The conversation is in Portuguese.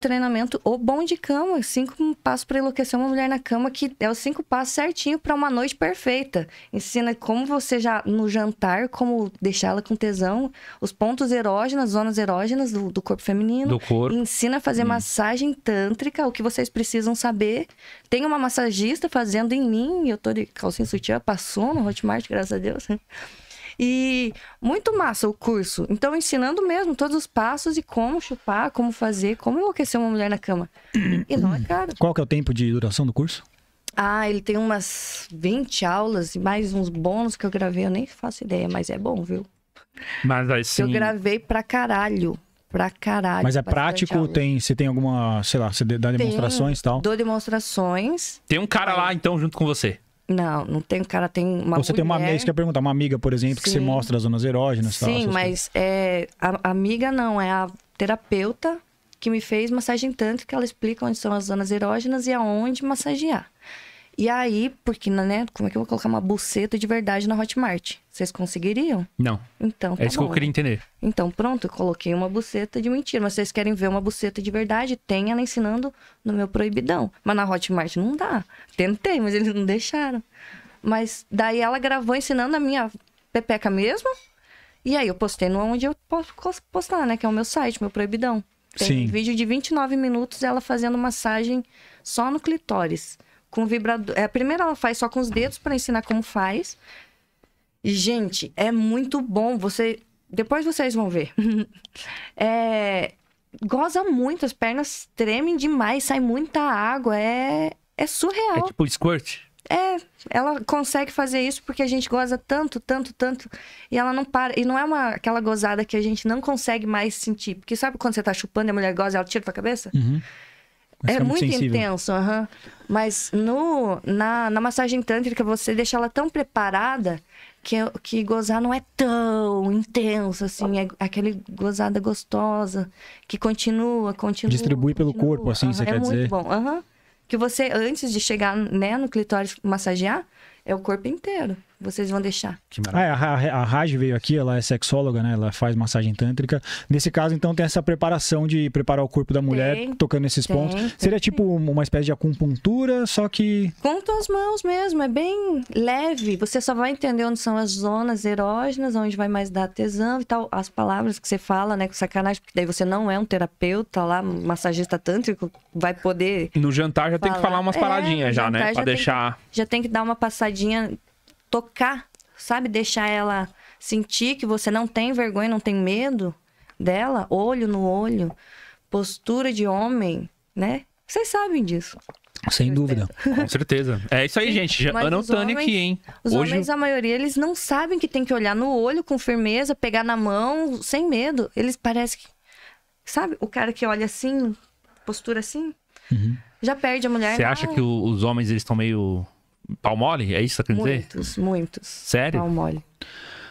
treinamento O Bom de Cama, cinco passos para enlouquecer uma mulher na cama, que é os cinco passos certinho para uma noite perfeita. Ensina como você já no jantar, como deixá-la com tesão, os pontos erógenos, zonas erógenas do, do corpo feminino. Do corpo. Ensina a fazer hum. massagem tântrica, o que vocês precisam saber. Tem uma massagista fazendo em mim, eu tô de calcinha sutiã, passou no Hotmart, graças a Deus. E muito massa o curso. Então, ensinando mesmo todos os passos e como chupar, como fazer, como enlouquecer uma mulher na cama. E não é caro. Qual que é o tempo de duração do curso? Ah, ele tem umas 20 aulas e mais uns bônus que eu gravei, eu nem faço ideia, mas é bom, viu? Mas assim... Eu gravei pra caralho pra caralho. Mas é prático? Tem, você tem alguma, sei lá, você dá demonstrações e tal? Dou demonstrações. Tem um cara lá, então, junto com você. Não, não tem cara, tem uma Você mulher... tem uma, isso que eu perguntar, uma amiga, por exemplo, Sim. que você mostra as zonas erógenas Sim, tal, Sim, mas coisas. é, a amiga não, é a terapeuta que me fez massagem tanto que ela explica onde são as zonas erógenas e aonde massagear. E aí, porque, né? Como é que eu vou colocar uma buceta de verdade na Hotmart? Vocês conseguiriam? Não. Então, tá É isso bom. que eu queria entender. Então, pronto, eu coloquei uma buceta de mentira. Mas vocês querem ver uma buceta de verdade? Tem ela ensinando no meu proibidão. Mas na Hotmart não dá. Tentei, mas eles não deixaram. Mas daí ela gravou ensinando a minha pepeca mesmo. E aí eu postei no onde eu posso postar, né? Que é o meu site, meu proibidão. Tem Sim. vídeo de 29 minutos ela fazendo massagem só no clitóris com vibrador. É, primeira ela faz só com os dedos para ensinar como faz. E, gente, é muito bom. Você. Depois vocês vão ver. é, goza muito, as pernas tremem demais, sai muita água. É, é surreal. É tipo squirt? É, ela consegue fazer isso porque a gente goza tanto, tanto, tanto. E ela não para. E não é uma, aquela gozada que a gente não consegue mais sentir. Porque sabe quando você tá chupando e a mulher goza ela tira tua cabeça? Uhum é muito, muito intenso, uhum. mas no, na, na massagem tântrica você deixa ela tão preparada que, que gozar não é tão intenso, assim, é aquele gozada gostosa, que continua, continua. Distribui pelo corpo, assim, uhum, você é quer dizer? É muito bom, uhum. que você, antes de chegar né, no clitóris massagear, é o corpo inteiro. Vocês vão deixar. Que maravilha. Ah, é, a, a Raj veio aqui, ela é sexóloga, né? Ela faz massagem tântrica. Nesse caso, então, tem essa preparação de preparar o corpo da mulher, tem, tocando esses tem, pontos. Tem, Seria tipo uma espécie de acupuntura, só que. Com as mãos mesmo, é bem leve. Você só vai entender onde são as zonas erógenas, onde vai mais dar tesão e tal. As palavras que você fala, né? Com sacanagem, porque daí você não é um terapeuta lá, massagista tântrico, vai poder. No jantar já falar. tem que falar umas é, paradinhas é, já, né? Já pra já deixar. Que, já tem que dar uma passadinha caladinha tocar, sabe? Deixar ela sentir que você não tem vergonha, não tem medo dela, olho no olho, postura de homem, né? Vocês sabem disso. Sem dúvida, com certeza. É isso aí, Sim, gente. Já anotando aqui, hein? Os Hoje... homens, a maioria, eles não sabem que tem que olhar no olho com firmeza, pegar na mão, sem medo. Eles parecem que. Sabe, o cara que olha assim, postura assim, uhum. já perde a mulher. Você acha que os homens, eles estão meio pau mole? É isso que você tá quer dizer? Muitos, muitos. Sério? Pau mole.